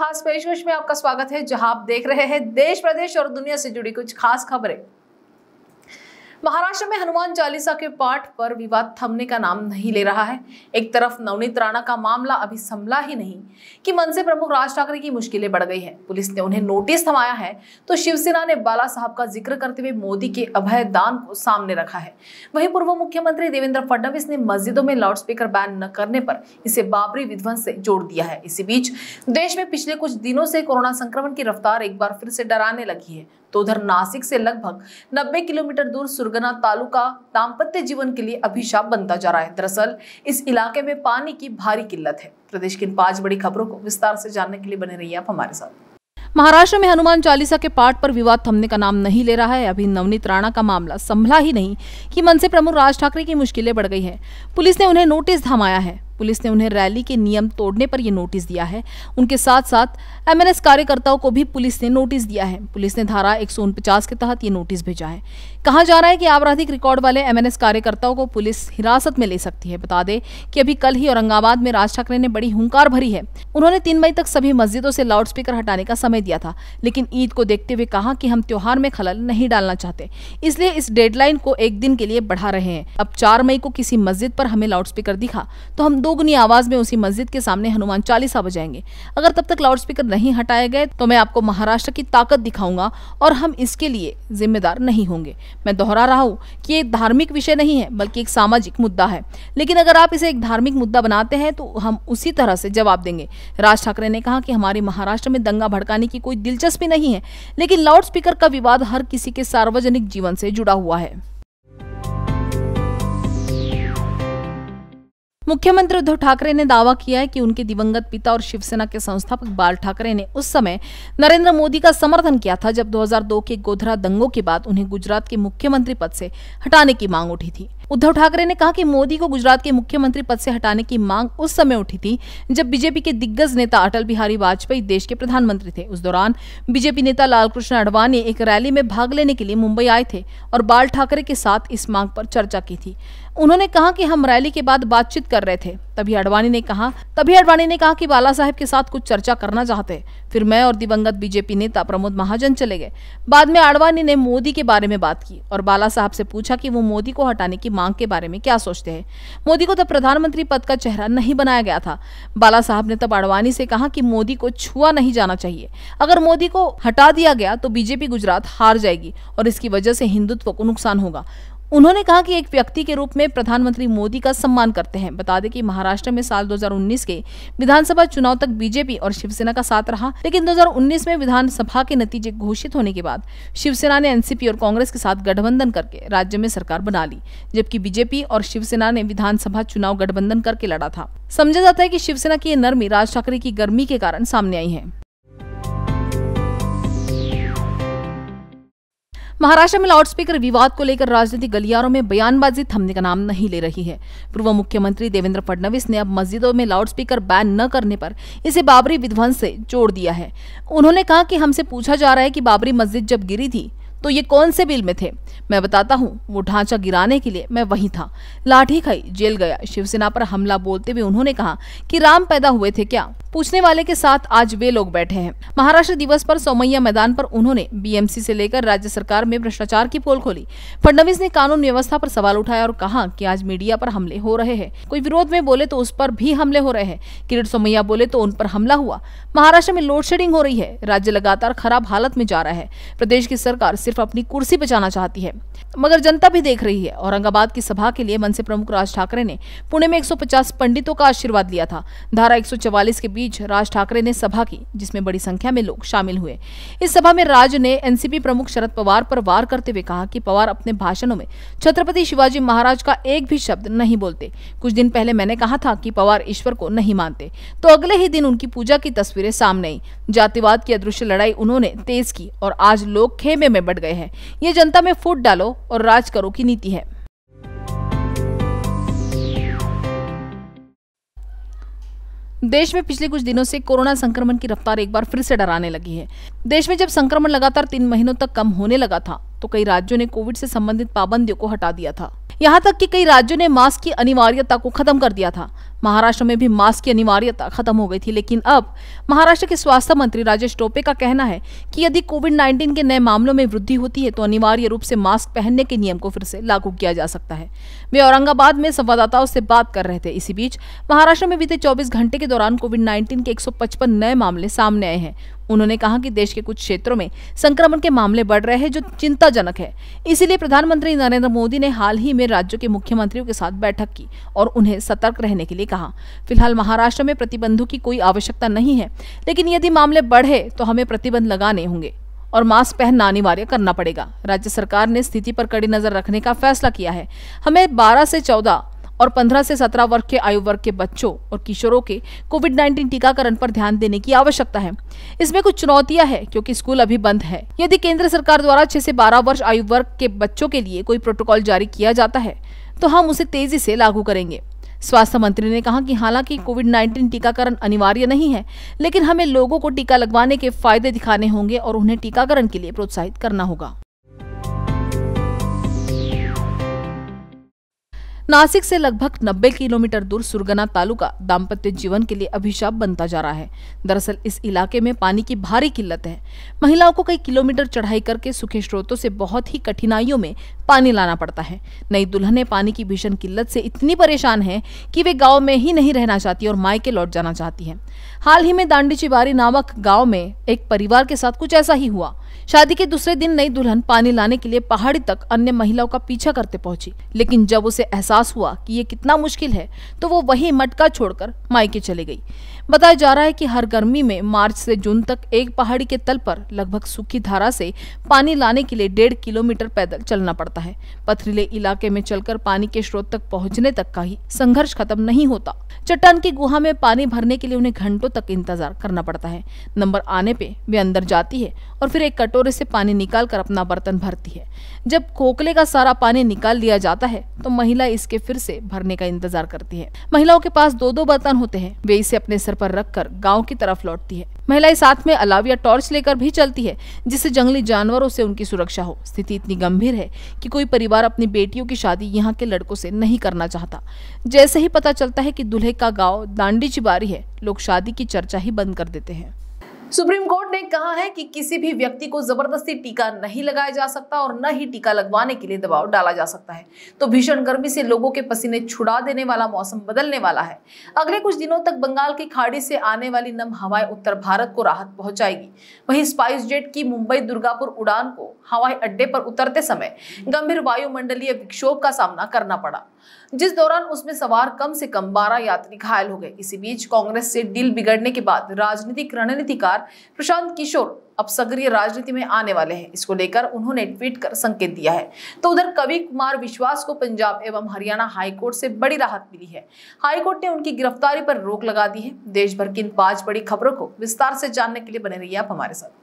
खास पेशकश में आपका स्वागत है जहां आप देख रहे हैं देश प्रदेश और दुनिया से जुड़ी कुछ खास खबरें महाराष्ट्र में हनुमान चालीसा के पाठ पर विवाद थमने का नाम नहीं ले रहा है एक तरफ नवनीत राणा का मामला अभी संभला ही नहीं कि मनसे प्रमुख राज ठाकरे की मुश्किलें बढ़ गई है पुलिस ने उन्हें नोटिस थमाया है तो शिवसेना ने बाला साहब का जिक्र करते हुए मोदी के अभय दान को सामने रखा है वहीं पूर्व मुख्यमंत्री देवेंद्र फडणवीस ने मस्जिदों में लाउडस्पीकर बैन न करने पर इसे बाबरी विध्वंस से जोड़ दिया है इसी बीच देश में पिछले कुछ दिनों से कोरोना संक्रमण की रफ्तार एक बार फिर से डराने लगी है तो उधर नासिक से लगभग 90 किलोमीटर दूर सुरगना तालुका दाम्पत्य जीवन के लिए अभिशाप बनता जा रहा है दरअसल इस इलाके में पानी की भारी किल्लत है प्रदेश की इन पांच बड़ी खबरों को विस्तार से जानने के लिए बने रही आप हमारे साथ महाराष्ट्र में हनुमान चालीसा के पाठ पर विवाद थमने का नाम नहीं ले रहा है अभी नवनीत राणा का मामला संभला ही नहीं कि मनसे प्रमुख राज ठाकरे की मुश्किलें बढ़ गई है पुलिस ने उन्हें नोटिस थमाया है पुलिस ने उन्हें रैली के नियम तोड़ने पर यह नोटिस दिया है उनके साथ साथ एमएनएस कार्यकर्ताओं को भी पुलिस ने नोटिस दिया है पुलिस ने धारा एक के तहत ये नोटिस भेजा है कहा जा रहा है कि आपराधिक रिकॉर्ड वाले एमएनएस कार्यकर्ताओं को पुलिस हिरासत में ले सकती है बता दे कि अभी कल ही औरंगाबाद में राज ठाकरे ने बड़ी हुंकार भरी है उन्होंने तीन मई तक सभी मस्जिदों से लाउडस्पीकर हटाने का समय दिया था लेकिन ईद को देखते हुए कहा कि हम त्योहार में खलल नहीं डालना चाहते इसलिए इस डेडलाइन को एक दिन के लिए बढ़ा रहे हैं अब चार मई को किसी मस्जिद पर हमें लाउडस्पीकर दिखा तो हम दो दोगुनी आवाज में उसी मस्जिद के सामने हनुमान चालीसा बजाएंगे अगर तब तक लाउड स्पीकर नहीं हटाए गए तो मैं आपको महाराष्ट्र की ताकत दिखाऊंगा और हम इसके लिए जिम्मेदार नहीं होंगे मैं दोहरा रहा हूँ कि एक धार्मिक विषय नहीं है बल्कि एक सामाजिक मुद्दा है लेकिन अगर आप इसे एक धार्मिक मुद्दा बनाते हैं तो हम उसी तरह से जवाब देंगे राज ठाकरे ने कहा कि हमारे महाराष्ट्र में दंगा भड़काने की कोई दिलचस्पी नहीं है लेकिन लाउड स्पीकर का विवाद हर किसी के सार्वजनिक जीवन से जुड़ा हुआ है मुख्यमंत्री उद्धव ठाकरे ने दावा किया है कि उनके दिवंगत पिता और शिवसेना के संस्थापक बाल ठाकरे ने उस समय नरेंद्र मोदी का समर्थन किया था जब 2002 के गोधरा दंगों के बाद उन्हें गुजरात के मुख्यमंत्री पद से हटाने की मांग उठी थी उद्धव ठाकरे ने कहा कि मोदी को गुजरात के मुख्यमंत्री पद से हटाने की मांग उस समय उठी थी जब बीजेपी के दिग्गज नेता अटल बिहारी वाजपेयी देश के प्रधानमंत्री थे उस दौरान बीजेपी नेता लालकृष्ण अडवाणी एक रैली में भाग लेने के लिए मुंबई आए थे और बाल ठाकरे के साथ इस मांग पर चर्चा की थी उन्होंने कहा कि हम रैली के बाद बातचीत कर रहे थे तभी अडवाणी ने कहा तभी अडवाणी ने कहा कि बाला साहब के साथ कुछ चर्चा करना चाहते फिर मैं और दिवंगत बीजेपी नेता प्रमोद महाजन चले गए बाद में अडवाणी ने मोदी के बारे में बात की और बाला साहब से पूछा कि वो मोदी को हटाने की मांग के बारे में क्या सोचते हैं मोदी को तब तो प्रधानमंत्री पद का चेहरा नहीं बनाया गया था बाला साहब ने तब अडवाणी से कहा कि मोदी को छुआ नहीं जाना चाहिए अगर मोदी को हटा दिया गया तो बीजेपी गुजरात हार जाएगी और इसकी वजह से हिंदुत्व को नुकसान होगा उन्होंने कहा कि एक व्यक्ति के रूप में प्रधानमंत्री मोदी का सम्मान करते हैं बता दें कि महाराष्ट्र में साल 2019 के विधानसभा चुनाव तक बीजेपी और शिवसेना का साथ रहा लेकिन 2019 में विधानसभा के नतीजे घोषित होने के बाद शिवसेना ने एनसीपी और कांग्रेस के साथ गठबंधन करके राज्य में सरकार बना ली जबकि बीजेपी और शिवसेना ने विधानसभा चुनाव गठबंधन करके लड़ा था समझा जाता है की शिवसेना की नरमी राज ठाकरे की गर्मी के कारण सामने आई है महाराष्ट्र में लाउडस्पीकर विवाद को लेकर राजनीतिक गलियारों में बयानबाजी थमने का नाम नहीं ले रही है पूर्व मुख्यमंत्री देवेंद्र फडणवीस ने अब मस्जिदों में लाउडस्पीकर बैन न करने पर इसे बाबरी विध्वंस से जोड़ दिया है उन्होंने कहा कि हमसे पूछा जा रहा है कि बाबरी मस्जिद जब गिरी थी तो ये कौन से बिल में थे मैं बताता हूँ वो ढांचा गिराने के लिए मैं वहीं था लाठी खाई जेल गया शिवसेना पर हमला बोलते हुए उन्होंने कहा कि राम पैदा हुए थे क्या पूछने वाले के साथ आज वे लोग बैठे हैं महाराष्ट्र दिवस पर सोमैया मैदान पर उन्होंने बीएमसी से लेकर राज्य सरकार में भ्रष्टाचार की पोल खोली फडनवीस ने कानून व्यवस्था पर सवाल उठाया और कहा कि आज मीडिया पर हमले हो रहे हैं कोई विरोध में बोले तो उस पर भी हमले हो रहे हैं किरण सोमैया बोले तो उन पर हमला हुआ महाराष्ट्र में लोड शेडिंग हो रही है राज्य लगातार खराब हालत में जा रहा है प्रदेश की सरकार सिर्फ अपनी कुर्सी बचाना चाहती है मगर जनता भी देख रही है औरंगाबाद की सभा के लिए मनसे प्रमुख राज ठाकरे ने पुणे में 150 पंडितों का आशीर्वाद लिया था धारा 144 के बीच राज ठाकरे ने सभा की जिसमें बड़ी संख्या में लोग शामिल हुए इस सभा में राज ने एनसीपी प्रमुख शरद पवार पर वार करते हुए कहा कि पवार अपने भाषणों में छत्रपति शिवाजी महाराज का एक भी शब्द नहीं बोलते कुछ दिन पहले मैंने कहा था कि पवार ईश्वर को नहीं मानते तो अगले ही दिन उनकी पूजा की तस्वीरें सामने आई जातिवाद की अदृश्य लड़ाई उन्होंने तेज की और आज लोग खेमे में बढ़ बिगड़ गए हैं ये जनता में फूट डालो और राज करो की नीति है देश में पिछले कुछ दिनों से कोरोना संक्रमण की रफ्तार एक बार फिर से डराने लगी है देश में जब संक्रमण लगातार तीन महीनों तक कम होने लगा था तो कई राज्यों ने कोविड से संबंधित पाबंदियों को हटा दिया था यहाँ तक कि कई राज्यों ने मास्क की अनिवार्यता को खत्म कर दिया था महाराष्ट्र में भी मास्क की अनिवार्यता खत्म हो गई थी लेकिन अब महाराष्ट्र के स्वास्थ्य मंत्री राजेश टोपे का कहना है कि यदि कोविड 19 के नए मामलों में वृद्धि होती है तो अनिवार्य रूप से मास्क पहनने के नियम को फिर से लागू किया जा सकता है वे औरंगाबाद में संवाददाताओं से बात कर रहे थे इसी बीच महाराष्ट्र में बीते 24 घंटे के दौरान कोविड 19 के 155 नए मामले सामने आए हैं उन्होंने कहा कि देश के कुछ क्षेत्रों में संक्रमण के मामले बढ़ रहे हैं जो चिंताजनक है इसीलिए प्रधानमंत्री नरेंद्र मोदी ने हाल ही में राज्यों के मुख्यमंत्रियों के साथ बैठक की और उन्हें सतर्क रहने के लिए कहा फिलहाल महाराष्ट्र में प्रतिबंधों की कोई आवश्यकता नहीं है लेकिन यदि मामले बढ़े तो हमें प्रतिबंध लगाने होंगे और मास्क पहनना अनिवार्य करना पड़ेगा राज्य सरकार ने स्थिति पर कड़ी नजर रखने का फैसला किया है हमें बारह से चौदह और 15 से 17 वर्ष के आयु वर्ग के बच्चों और किशोरों के कोविड 19 टीकाकरण पर ध्यान देने की आवश्यकता है इसमें कुछ चुनौतियां हैं क्योंकि स्कूल अभी बंद है यदि केंद्र सरकार द्वारा 6 से 12 वर्ष आयु वर्ग के बच्चों के लिए कोई प्रोटोकॉल जारी किया जाता है तो हम उसे तेजी से लागू करेंगे स्वास्थ्य मंत्री ने कहा कि हालांकि कोविड 19 टीकाकरण अनिवार्य नहीं है लेकिन हमें लोगों को टीका लगवाने के फायदे दिखाने होंगे और उन्हें टीकाकरण के लिए प्रोत्साहित करना होगा नासिक से लगभग 90 किलोमीटर दूर सुरगना तालुका दाम्पत्य जीवन के लिए अभिशाप बनता जा रहा है दरअसल इस इलाके में पानी की भारी किल्लत है महिलाओं को कई किलोमीटर चढ़ाई करके सूखे स्रोतों से बहुत ही कठिनाइयों में पानी लाना पड़ता है नई दुल्हने पानी की भीषण किल्लत से इतनी परेशान है कि वे गाँव में ही नहीं रहना चाहती और मायके लौट जाना चाहती है हाल ही में दांडी चिबारी नामक गाँव में एक परिवार के साथ कुछ ऐसा ही हुआ शादी के दूसरे दिन नई दुल्हन पानी लाने के लिए पहाड़ी तक अन्य महिलाओं का पीछा करते पहुंची लेकिन जब उसे एहसास हुआ कि ये कितना मुश्किल है तो वो वही मटका छोड़कर मायके चले गई बताया जा रहा है कि हर गर्मी में मार्च से जून तक एक पहाड़ी के तल पर लगभग सूखी धारा से पानी लाने के लिए डेढ़ किलोमीटर पैदल चलना पड़ता है पथरीले इलाके में चलकर पानी के स्रोत तक पहुँचने तक का ही संघर्ष खत्म नहीं होता चट्टान की गुहा में पानी भरने के लिए उन्हें घंटों तक इंतजार करना पड़ता है नंबर आने पे वे अंदर जाती है और फिर एक कटोरे से पानी निकाल कर अपना बर्तन भरती है जब खोखले का सारा पानी निकाल लिया जाता है तो महिला इसके फिर से भरने का इंतजार करती है महिलाओं के पास दो दो बर्तन होते हैं वे इसे अपने सर पर रखकर गाँव की तरफ लौटती है महिलाएं साथ में अलाव या टॉर्च लेकर भी चलती है जिससे जंगली जानवरों से उनकी सुरक्षा हो स्थिति इतनी गंभीर है कि कोई परिवार अपनी बेटियों की शादी यहाँ के लड़कों से नहीं करना चाहता जैसे ही पता चलता है कि दूल्हे का गाँव दांडी चिबारी है लोग शादी की चर्चा ही बंद कर देते हैं सुप्रीम कोर्ट ने कहा है कि किसी भी व्यक्ति को जबरदस्ती टीका नहीं लगाया जा सकता और न ही टीका लगवाने के लिए दबाव डाला जा सकता है तो भीषण गर्मी से लोगों के पसीने छुड़ा देने वाला मौसम बदलने वाला है अगले कुछ दिनों तक बंगाल की खाड़ी से आने वाली नम हवाएं उत्तर भारत को राहत पहुंचाएगी वहीं स्पाइस जेट की मुंबई दुर्गापुर उड़ान को हवाई अड्डे पर उतरते समय गंभीर वायुमंडलीय विक्षोभ का सामना करना पड़ा जिस दौरान उसमें सवार कम से कम 12 यात्री घायल हो गए इसी बीच कांग्रेस से डील बिगड़ने के बाद राजनीतिक रणनीतिकार प्रशांत किशोर अब सक्रिय राजनीति में आने वाले हैं इसको लेकर उन्होंने ट्वीट कर संकेत दिया है तो उधर कवि कुमार विश्वास को पंजाब एवं हरियाणा हाईकोर्ट से बड़ी राहत मिली है हाईकोर्ट ने उनकी गिरफ्तारी पर रोक लगा दी है देश भर की इन पांच बड़ी खबरों को विस्तार से जानने के लिए बने रही आप हमारे साथ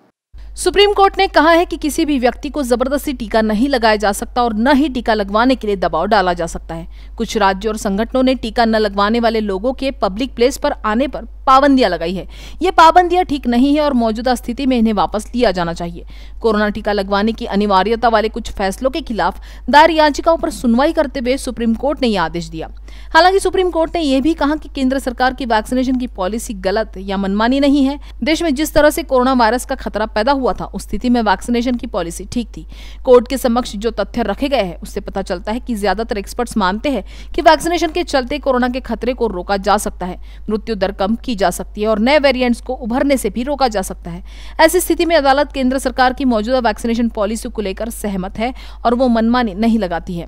सुप्रीम कोर्ट ने कहा है कि किसी भी व्यक्ति को जबरदस्ती टीका नहीं लगाया जा सकता और न ही टीका लगवाने के लिए दबाव डाला जा सकता है कुछ राज्यों और संगठनों ने टीका न लगवाने वाले लोगों के पब्लिक प्लेस पर आने पर पाबंदियां लगाई है ये पाबंदियां ठीक नहीं है और मौजूदा स्थिति में इन्हें वापस लिया जाना चाहिए कोरोना टीका लगवाने की अनिवार्यता वाले कुछ फैसलों के खिलाफ दायर याचिकाओं पर सुनवाई करते हुए सुप्रीम कोर्ट ने यह आदेश दिया हालांकि सुप्रीम कोर्ट ने यह भी कहा कि केंद्र सरकार की वैक्सीनेशन की पॉलिसी गलत या मनमानी नहीं है देश में जिस तरह से कोरोना वायरस का खतरा पैदा हुआ था उस स्थिति में वैक्सीनेशन की पॉलिसी ठीक थी कोर्ट के समक्ष जो तथ्य रखे गए हैं उससे पता चलता है कि ज्यादातर एक्सपर्ट्स मानते हैं कि वैक्सीनेशन के चलते कोरोना के खतरे को रोका जा सकता है मृत्यु दर कम की जा सकती है और नए वेरिएंट्स को उभरने से भी रोका जा सकता है ऐसी स्थिति में अदालत केंद्र सरकार की मौजूदा वैक्सीनेशन पॉलिसी को लेकर सहमत है और वो मनमानी नहीं लगाती है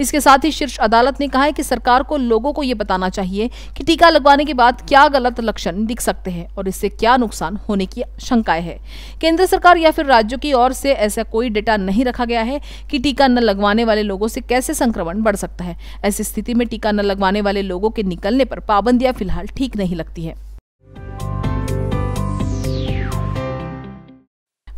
इसके साथ ही शीर्ष अदालत ने कहा है कि सरकार को लोगों को ये बताना चाहिए कि टीका लगवाने के बाद क्या गलत लक्षण दिख सकते हैं और इससे क्या नुकसान होने की शंकाएं है केंद्र सरकार या फिर राज्यों की ओर से ऐसा कोई डेटा नहीं रखा गया है कि टीका न लगवाने वाले लोगों से कैसे संक्रमण बढ़ सकता है ऐसी स्थिति में टीका न लगवाने वाले लोगों के निकलने पर पाबंदियां फिलहाल ठीक नहीं लगती है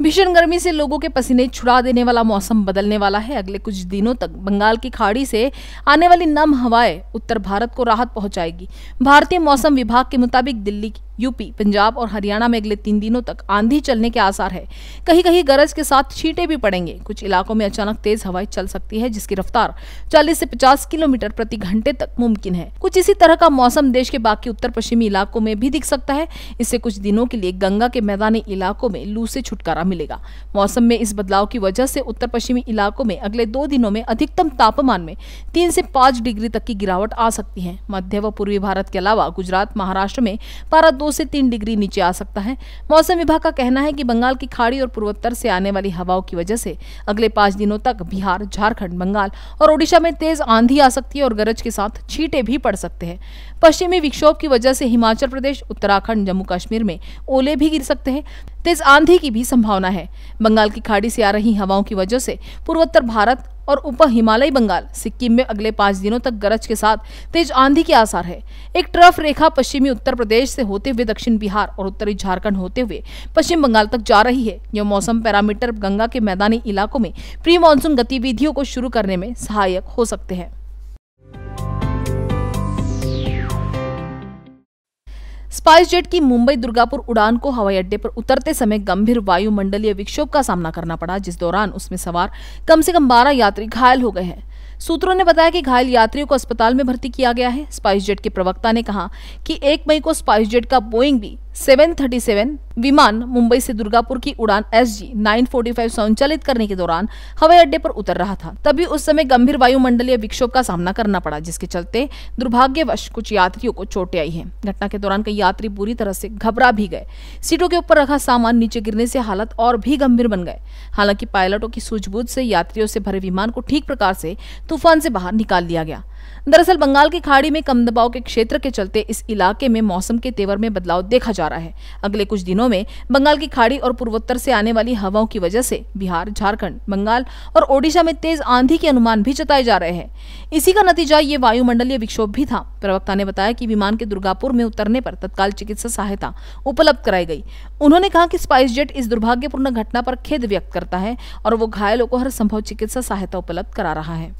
भीषण गर्मी से लोगों के पसीने छुड़ा देने वाला मौसम बदलने वाला है अगले कुछ दिनों तक बंगाल की खाड़ी से आने वाली नम हवाएं उत्तर भारत को राहत पहुंचाएगी भारतीय मौसम विभाग के मुताबिक दिल्ली यूपी पंजाब और हरियाणा में अगले तीन दिनों तक आंधी चलने के आसार है कहीं कहीं गरज के साथ छींटे भी पड़ेंगे कुछ इलाकों में अचानक तेज हवाएं चल सकती है जिसकी रफ्तार 40 से 50 किलोमीटर प्रति घंटे तक मुमकिन है कुछ इसी तरह का मौसम देश के बाकी उत्तर पश्चिमी इलाकों में भी दिख सकता है इससे कुछ दिनों के लिए गंगा के मैदानी इलाकों में लू से छुटकारा मिलेगा मौसम में इस बदलाव की वजह से उत्तर पश्चिमी इलाकों में अगले दो दिनों में अधिकतम तापमान में तीन से पांच डिग्री तक की गिरावट आ सकती है मध्य व पूर्वी भारत के अलावा गुजरात महाराष्ट्र में पारा दो से तीन डिग्री नीचे आ सकता है मौसम विभाग का कहना है कि बंगाल की खाड़ी और पूर्वोत्तर से आने वाली हवाओं की वजह से अगले पांच दिनों तक बिहार झारखंड बंगाल और ओडिशा में तेज आंधी आ सकती है और गरज के साथ छीटे भी पड़ सकते हैं पश्चिमी विक्षोभ की वजह से हिमाचल प्रदेश उत्तराखंड जम्मू कश्मीर में ओले भी गिर सकते हैं तेज आंधी की भी संभावना है बंगाल की खाड़ी से आ रही हवाओं की वजह से पूर्वोत्तर भारत और उप हिमालयी बंगाल सिक्किम में अगले पाँच दिनों तक गरज के साथ तेज आंधी के आसार है एक ट्रफ रेखा पश्चिमी उत्तर प्रदेश से होते हुए दक्षिण बिहार और उत्तरी झारखंड होते हुए पश्चिम बंगाल तक जा रही है यह मौसम पैरामीटर गंगा के मैदानी इलाकों में प्री मानसून गतिविधियों को शुरू करने में सहायक हो सकते हैं स्पाइस जेट की मुंबई दुर्गापुर उड़ान को हवाई अड्डे पर उतरते समय गंभीर वायुमंडलीय विक्षोभ का सामना करना पड़ा जिस दौरान उसमें सवार कम से कम बारह यात्री घायल हो गए हैं सूत्रों ने बताया कि घायल यात्रियों को अस्पताल में भर्ती किया गया है स्पाइस जेट के प्रवक्ता ने कहा कि एक मई को स्पाइस जेट का बोइंग भी 737 विमान मुंबई से दुर्गापुर की उड़ान एस जी नाइन संचालित करने के दौरान हवाई अड्डे पर उतर रहा था तभी उस समय गंभीर वायुमंडलीय विक्षोभ का सामना करना पड़ा जिसके चलते दुर्भाग्यवश कुछ यात्रियों को चोटें आई हैं घटना के दौरान कई यात्री पूरी तरह से घबरा भी गए सीटों के ऊपर रखा सामान नीचे गिरने से हालत और भी गंभीर बन गए हालांकि पायलटों की सूझबूझ से यात्रियों से भरे विमान को ठीक प्रकार से तूफान से बाहर निकाल दिया गया दरअसल बंगाल की खाड़ी में कम दबाव के क्षेत्र के चलते इस इलाके में मौसम के तेवर में बदलाव देखा जा रहा है अगले कुछ दिनों में बंगाल की खाड़ी और पूर्वोत्तर से आने वाली हवाओं की वजह से बिहार झारखंड बंगाल और ओडिशा में तेज आंधी के अनुमान भी जताए जा रहे हैं इसी का नतीजा ये वायुमंडलीय विक्षोभ भी था प्रवक्ता ने बताया कि विमान के दुर्गापुर में उतरने पर तत्काल चिकित्सा सहायता उपलब्ध कराई गई उन्होंने कहा कि स्पाइस जेट इस दुर्भाग्यपूर्ण घटना पर खेद व्यक्त करता है और वो घायलों को हर संभव चिकित्सा सहायता उपलब्ध करा रहा है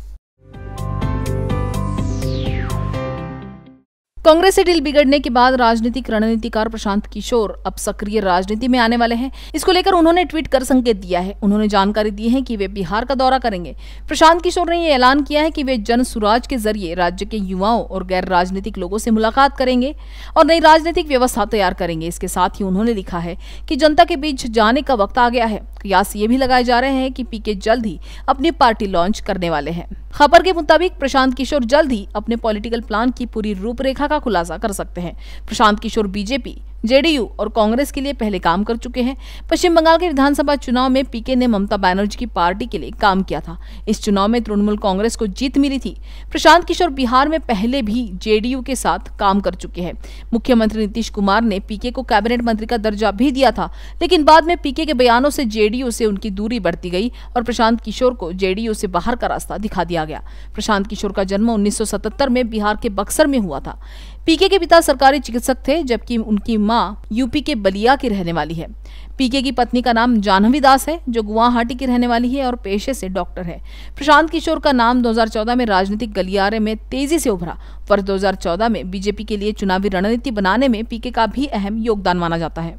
कांग्रेस से डील बिगड़ने के बाद राजनीतिक रणनीतिकार प्रशांत किशोर अब सक्रिय राजनीति में आने वाले हैं इसको लेकर उन्होंने ट्वीट कर संकेत दिया है उन्होंने जानकारी दी है कि वे बिहार का दौरा करेंगे प्रशांत किशोर ने ये ऐलान किया है कि वे जन सुराज के जरिए राज्य के युवाओं और गैर राजनीतिक लोगों से मुलाकात करेंगे और नई राजनीतिक व्यवस्था तैयार करेंगे इसके साथ ही उन्होंने लिखा है की जनता के बीच जाने का वक्त आ गया है कयास ये भी लगाए जा रहे हैं की पीके जल्द ही अपनी पार्टी लॉन्च करने वाले है खबर के मुताबिक प्रशांत किशोर जल्द ही अपने पॉलिटिकल प्लान की पूरी रूपरेखा का खुलासा कर सकते हैं प्रशांत किशोर बीजेपी जेडीयू और कांग्रेस के लिए पहले काम कर चुके हैं पश्चिम बंगाल के विधानसभा चुनाव में पीके ने ममता बैनर्जी की पार्टी के लिए काम किया था इस चुनाव में तृणमूल कांग्रेस को जीत मिली थी प्रशांत किशोर बिहार में पहले भी जेडीयू के साथ काम कर चुके हैं मुख्यमंत्री नीतीश कुमार ने पीके को कैबिनेट मंत्री का दर्जा भी दिया था लेकिन बाद में पीके के बयानों से जेडीयू से उनकी दूरी बढ़ती गई और प्रशांत किशोर को जेडीयू से बाहर का रास्ता दिखा दिया गया प्रशांत किशोर का जन्म उन्नीस में बिहार के बक्सर में हुआ था पीके के पिता सरकारी चिकित्सक थे जबकि उनकी माँ यूपी के बलिया की रहने वाली है पीके की पत्नी का नाम जाह्नवी दास है जो गुवाहाटी की रहने वाली है और पेशे से डॉक्टर है प्रशांत किशोर का नाम 2014 में राजनीतिक गलियारे में तेजी से उभरा वर्ष 2014 में बीजेपी के लिए चुनावी रणनीति बनाने में पीके का भी अहम योगदान माना जाता है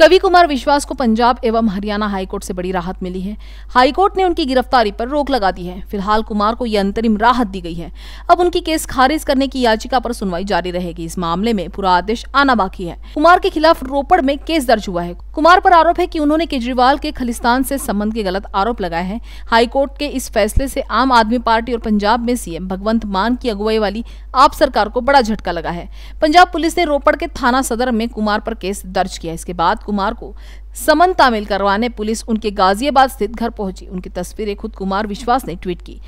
कवि कुमार विश्वास को पंजाब एवं हरियाणा हाईकोर्ट से बड़ी राहत मिली है हाईकोर्ट ने उनकी गिरफ्तारी पर रोक लगा दी है फिलहाल कुमार को यह अंतरिम राहत दी गई है अब उनकी केस खारिज करने की याचिका पर सुनवाई जारी रहेगी इस मामले में पूरा आदेश आना बाकी है कुमार के खिलाफ रोपड़ में केस दर्ज हुआ है कुमार पर आरोप है की उन्होंने केजरीवाल के खलिस्तान से संबंध के गलत आरोप लगाए हैं हाईकोर्ट के इस फैसले से आम आदमी पार्टी और पंजाब में सीएम भगवंत मान की अगुवाई वाली आप सरकार को बड़ा झटका लगा है पंजाब पुलिस ने रोपड़ के थाना सदर में कुमार पर केस दर्ज किया इसके बाद कुमार को समन तामिल करवाने पुलिस उनके गाजियाबाद स्थित घर पहुंची उनकी तस्वीरें खुद कुमार विश्वास ने ट्वीट की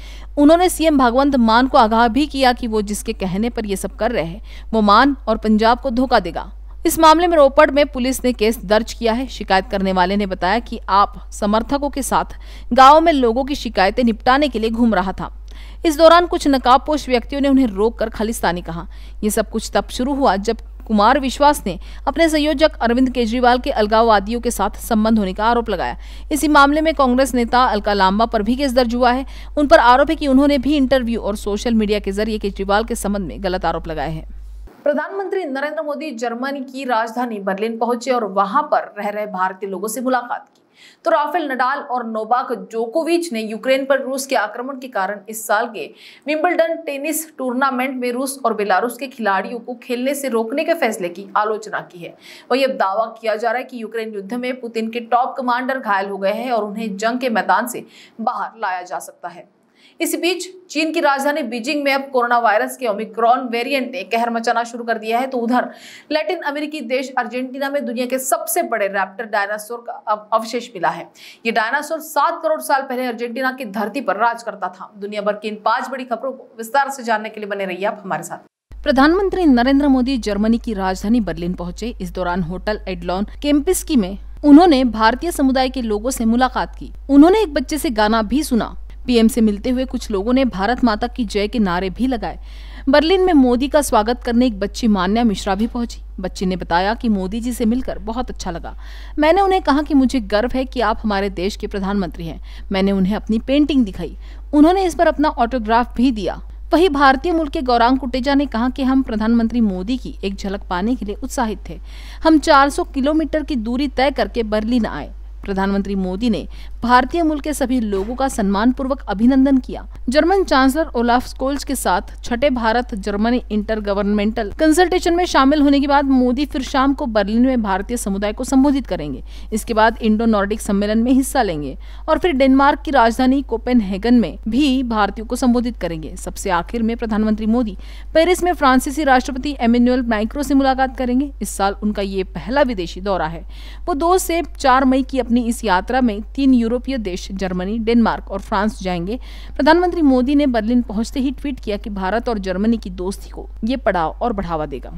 उन्होंने सीएम भगवंत मान को आगाह भी किया कि वो जिसके कहने पर ये सब कर रहे हैं वो मान और पंजाब को धोखा देगा इस मामले में रोपड़ में पुलिस ने केस दर्ज किया है शिकायत करने वाले ने बताया कि आप समर्थकों के साथ गांव में लोगों की शिकायतें निपटाने के लिए घूम रहा था इस दौरान कुछ नकाबपोश व्यक्तियों ने उन्हें रोककर खालिस्तानी कहा यह सब कुछ तब शुरू हुआ जब कुमार विश्वास ने अपने संयोजक अरविंद केजरीवाल के अलगाववादियों के साथ संबंध होने का आरोप लगाया इसी मामले में कांग्रेस नेता अलका लांबा पर भी केस दर्ज हुआ है उन पर आरोप है कि उन्होंने भी इंटरव्यू और सोशल मीडिया के जरिए केजरीवाल के संबंध में गलत आरोप लगाए हैं प्रधानमंत्री नरेंद्र मोदी जर्मनी की राजधानी बर्लिन पहुंचे और वहां पर रह रहे भारतीय लोगों से मुलाकात तो राफेल नडाल और नोबाक जोकोविच ने यूक्रेन पर रूस के आक्रमण के कारण इस साल के विंबलडन टेनिस टूर्नामेंट में रूस और बेलारूस के खिलाड़ियों को खेलने से रोकने के फैसले की आलोचना की है वही अब दावा किया जा रहा है कि यूक्रेन युद्ध में पुतिन के टॉप कमांडर घायल हो गए हैं और उन्हें जंग के मैदान से बाहर लाया जा सकता है इस बीच चीन की राजधानी बीजिंग में अब कोरोना वायरस के ओमिक्रॉन वेरिएंट ने कहर मचाना शुरू कर दिया है तो उधर लैटिन अमेरिकी देश अर्जेंटीना में दुनिया के सबसे बड़े रैप्टर डायनासोर का अब अवशेष मिला है ये डायनासोर सात करोड़ साल पहले अर्जेंटीना की धरती पर राज करता था दुनिया भर की इन पांच बड़ी खबरों को विस्तार से जानने के लिए बने रही आप हमारे साथ प्रधानमंत्री नरेंद्र मोदी जर्मनी की राजधानी बर्लिन पहुंचे इस दौरान होटल एडलॉन केम्पिस्की में उन्होंने भारतीय समुदाय के लोगों से मुलाकात की उन्होंने एक बच्चे से गाना भी सुना पीएम से मिलते हुए कुछ लोगों ने भारत माता की जय के नारे भी लगाए बर्लिन में मोदी का स्वागत करने एक बच्ची मान्या मिश्रा भी पहुंची बच्ची ने बताया कि मोदी जी से मिलकर बहुत अच्छा लगा मैंने उन्हें कहा कि मुझे गर्व है कि आप हमारे देश के प्रधानमंत्री हैं मैंने उन्हें अपनी पेंटिंग दिखाई उन्होंने इस पर अपना ऑटोग्राफ भी दिया वही भारतीय मूल के गौरांग कुटेजा ने कहा कि हम प्रधानमंत्री मोदी की एक झलक पाने के लिए उत्साहित थे हम 400 किलोमीटर की दूरी तय करके बर्लिन आए प्रधानमंत्री मोदी ने भारतीय मूल के सभी लोगों का सम्मान पूर्वक अभिनंदन किया जर्मन चांसलर ओलाफ स्कोल्स के साथ छठे Bharat Germany intergovernmental consultation में शामिल होने के बाद मोदी फिर शाम को बर्लिन में भारतीय समुदाय को संबोधित करेंगे इसके बाद इंडो नॉर्डिक सम्मेलन में हिस्सा लेंगे और फिर डेनमार्क की राजधानी कोपेनहेगन में भी भारतीयों को संबोधित करेंगे सबसे आखिर में प्रधानमंत्री मोदी पेरिस में फ्रांसीसी राष्ट्रपति एमेनुअल माइक्रो से मुलाकात करेंगे इस साल उनका ये पहला विदेशी दौरा है वो दो से चार मई की अपनी अपनी इस यात्रा में तीन यूरोपीय देश जर्मनी डेनमार्क और फ्रांस जाएंगे प्रधानमंत्री मोदी ने बर्लिन पहुंचते ही ट्वीट किया कि भारत और जर्मनी की दोस्ती को ये पड़ाव और बढ़ावा देगा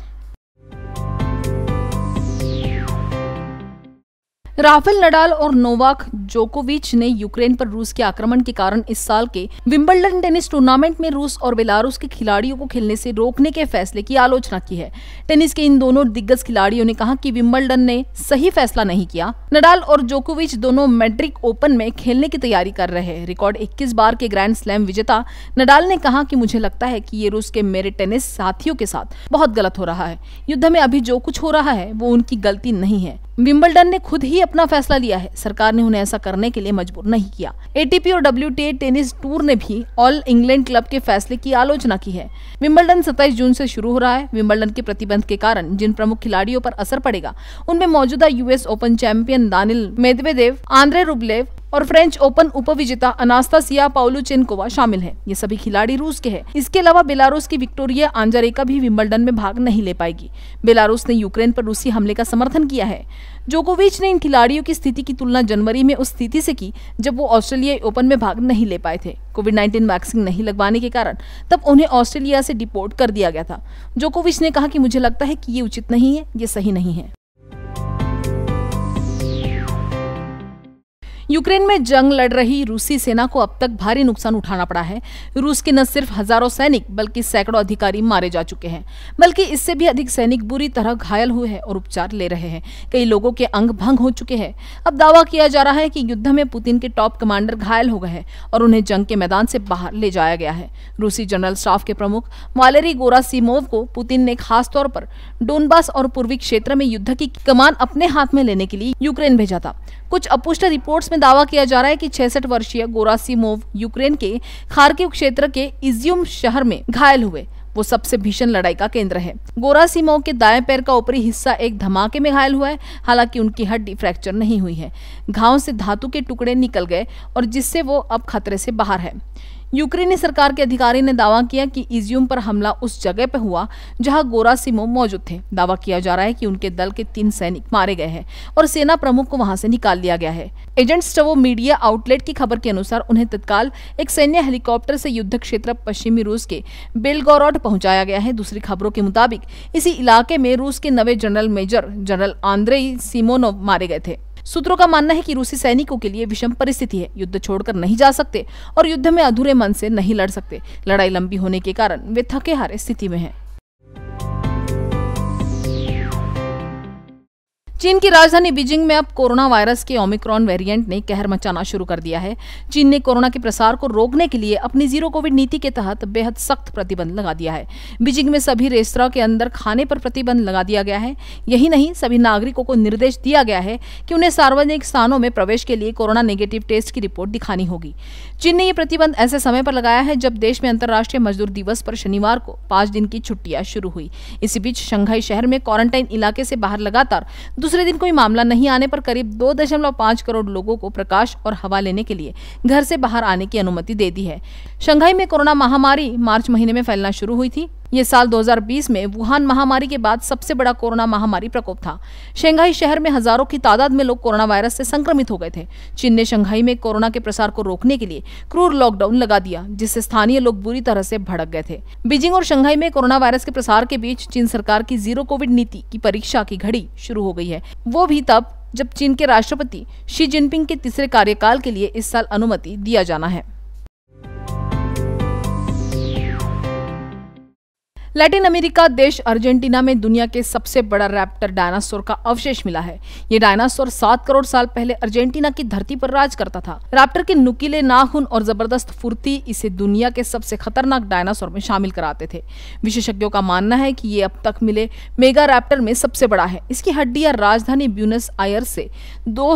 राफेल नडाल और नोवाक जोकोविच ने यूक्रेन पर रूस के आक्रमण के कारण इस साल के विम्बलडन टेनिस टूर्नामेंट में रूस और बेलारूस के खिलाड़ियों को खेलने से रोकने के फैसले की आलोचना की है टेनिस के इन दोनों दिग्गज खिलाड़ियों ने कहा कि विम्बलडन ने सही फैसला नहीं किया नडाल और जोकोविच दोनों मेड्रिक ओपन में खेलने की तैयारी कर रहे हैं रिकॉर्ड इक्कीस बार के ग्रैंड स्लैम विजेता नडाल ने कहा की मुझे लगता है की ये रूस के मेरे टेनिस साथियों के साथ बहुत गलत हो रहा है युद्ध में अभी जो कुछ हो रहा है वो उनकी गलती नहीं है विम्बलडन ने खुद ही अपना फैसला लिया है सरकार ने उन्हें ऐसा करने के लिए मजबूर नहीं किया एटीपी और डब्ल्यू टेनिस टूर ने भी ऑल इंग्लैंड क्लब के फैसले की आलोचना की है विम्बलडन 27 जून से शुरू हो रहा है विम्बलडन के प्रतिबंध के कारण जिन प्रमुख खिलाड़ियों पर असर पड़ेगा उनमें मौजूदा US Open champion Daniil Medvedev Andrey Rublev और फ्रेंच ओपन उपविजेता अनास्तासिया पाउलुचेनकोवा शामिल है ये सभी खिलाड़ी रूस के हैं इसके अलावा बेलारूस की विक्टोरिया आंजारेका भी विम्बलडन में भाग नहीं ले पाएगी बेलारूस ने यूक्रेन पर रूसी हमले का समर्थन किया है जोकोविच ने इन खिलाड़ियों की स्थिति की तुलना जनवरी में उस स्थिति से की जब वो ऑस्ट्रेलिया ओपन में भाग नहीं ले पाए थे कोविड 19 वैक्सीन नहीं लगवाने के कारण तब उन्हें ऑस्ट्रेलिया से डिपोर्ट कर दिया गया था जोकोविच ने कहा कि मुझे लगता है कि ये उचित नहीं है ये सही नहीं है यूक्रेन में जंग लड़ रही रूसी सेना को अब तक भारी नुकसान उठाना पड़ा है रूस के न सिर्फ हजारों सैनिक बल्कि सैकड़ों अधिकारी मारे जा चुके हैं बल्कि इससे भी अधिक सैनिक बुरी तरह घायल हुए हैं और उपचार ले रहे हैं कई लोगों के अंग भंग हो चुके हैं अब दावा किया जा रहा है कि युद्ध में पुतिन के टॉप कमांडर घायल हो गए हैं और उन्हें जंग के मैदान से बाहर ले जाया गया है रूसी जनरल स्टाफ के प्रमुख वालेरी गोरासीमोव को पुतिन ने खासतौर पर डोनबास और पूर्वी क्षेत्र में युद्ध की कमान अपने हाथ में लेने के लिए यूक्रेन भेजा था कुछ अपुष्ट रिपोर्ट्स इसमें दावा किया जा रहा है कि छसठ वर्षीय गोरासीमोव यूक्रेन के खारकी क्षेत्र के इज्यूम शहर में घायल हुए वो सबसे भीषण लड़ाई का केंद्र है गोरा सिमो के दाएं पैर का ऊपरी हिस्सा एक धमाके में घायल हुआ है हालांकि उनकी हड्डी फ्रैक्चर नहीं हुई है घाव से धातु के टुकड़े निकल गए और जिससे वो अब खतरे से बाहर है यूक्रेनी सरकार के अधिकारी ने दावा किया कि इज्यूम पर हमला उस जगह पर हुआ जहां गोरासिमो मौजूद थे दावा किया जा रहा है कि उनके दल के तीन सैनिक मारे गए हैं और सेना प्रमुख को वहां से निकाल लिया गया है एजेंट स्टवो मीडिया आउटलेट की खबर के अनुसार उन्हें तत्काल एक सैन्य हेलीकॉप्टर से युद्ध क्षेत्र पश्चिमी रूस के बेलगोरॉड पहुंचाया गया है दूसरी खबरों के मुताबिक इसी इलाके में रूस के नवे general major general Andrei Simonov मारे गए थे सूत्रों का मानना है कि रूसी सैनिकों के लिए विषम परिस्थिति है युद्ध छोड़कर नहीं जा सकते और युद्ध में अधूरे मन से नहीं लड़ सकते लड़ाई लंबी होने के कारण वे थके हारे स्थिति में हैं चीन की राजधानी बीजिंग में अब कोरोना वायरस के ओमिक्रॉन वेरिएंट ने कहर मचाना शुरू कर दिया है चीन ने कोरोना के प्रसार को रोकने के लिए अपनी जीरो कोविड नीति के तहत बेहद सख्त प्रतिबंध लगा दिया है बीजिंग में सभी रेस्तरा के अंदर खाने पर प्रतिबंध लगा दिया गया है यही नहीं सभी नागरिकों को निर्देश दिया गया है कि उन्हें सार्वजनिक स्थानों में प्रवेश के लिए कोरोना नेगेटिव टेस्ट की रिपोर्ट दिखानी होगी चीन ने यह प्रतिबंध ऐसे समय पर लगाया है जब देश में अंतर्राष्ट्रीय मजदूर दिवस पर शनिवार को पांच दिन की छुट्टियां शुरू हुई इसी बीच शंघाई शहर में क्वारंटाइन इलाके से बाहर लगातार दूसरे दिन कोई मामला नहीं आने पर करीब दो दशमलव पांच करोड़ लोगों को प्रकाश और हवा लेने के लिए घर से बाहर आने की अनुमति दे दी है शंघाई में कोरोना महामारी मार्च महीने में फैलना शुरू हुई थी ये साल 2020 में वुहान महामारी के बाद सबसे बड़ा कोरोना महामारी प्रकोप था शंघाई शहर में हजारों की तादाद में लोग कोरोना वायरस से संक्रमित हो गए थे चीन ने शंघाई में कोरोना के प्रसार को रोकने के लिए क्रूर लॉकडाउन लगा दिया जिससे स्थानीय लोग बुरी तरह से भड़क गए थे बीजिंग और शंघाई में कोरोना वायरस के प्रसार के बीच चीन सरकार की जीरो कोविड नीति की परीक्षा की घड़ी शुरू हो गई है वो भी तब जब चीन के राष्ट्रपति शी जिनपिंग के तीसरे कार्यकाल के लिए इस साल अनुमति दिया जाना है लैटिन अमेरिका देश अर्जेंटीना में दुनिया के सबसे बड़ा रैप्टर डायनासोर का अवशेष मिला है ये डायनासोर सात करोड़ साल पहले अर्जेंटीना की धरती पर राज करता था रैप्टर के नुकीले नाखून और जबरदस्त फुर्ती इसे दुनिया के सबसे खतरनाक डायनासोर में शामिल कराते थे विशेषज्ञों का मानना है की ये अब तक मिले मेगा रैप्टर में सबसे बड़ा है इसकी हड्डिया राजधानी ब्यूनस आयर से दो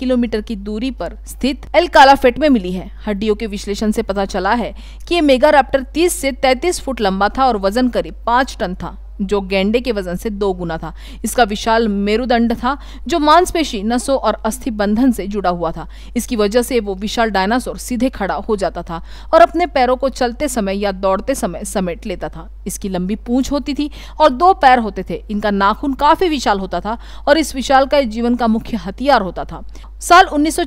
किलोमीटर की दूरी पर स्थित एल कालाफेट में मिली है हड्डियों के विश्लेषण से पता चला है की ये मेगा रैप्टर तीस से तैतीस फुट लंबा था और वजन करीब पांच टन था जो गेंडे के वजन से दो गुना था इसका विशाल मेरुदंड था जो मांसपेशी नसों और अस्थि बंधन से जुड़ा हुआ था इसकी वजह से वो विशाल डायनासोर सीधे खड़ा हो जाता था और अपने पैरों को चलते समय या दौड़ते समय समेट लेता था इसकी लंबी पूंछ होती थी और दो पैर होते थे इनका नाखून काफी विशाल होता था और इस विशाल का जीवन का मुख्य हथियार होता था साल उन्नीस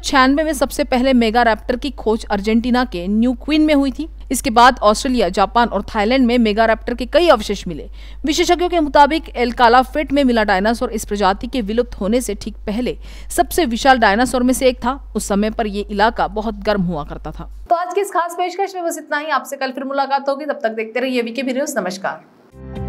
में सबसे पहले मेगा रैप्टर की खोज अर्जेंटीना के न्यू क्वीन में हुई थी इसके बाद ऑस्ट्रेलिया जापान और थाईलैंड में रैप्टर के कई अवशेष मिले विशेषज्ञों के मुताबिक एलकाला फेट में मिला डायनासोर इस प्रजाति के विलुप्त होने से ठीक पहले सबसे विशाल डायनासोर में से एक था उस समय पर यह इलाका बहुत गर्म हुआ करता था तो आज की इस खास पेशकश में बस इतना ही आपसे कल फिर मुलाकात होगी तब तक देखते रहिए वीके नमस्कार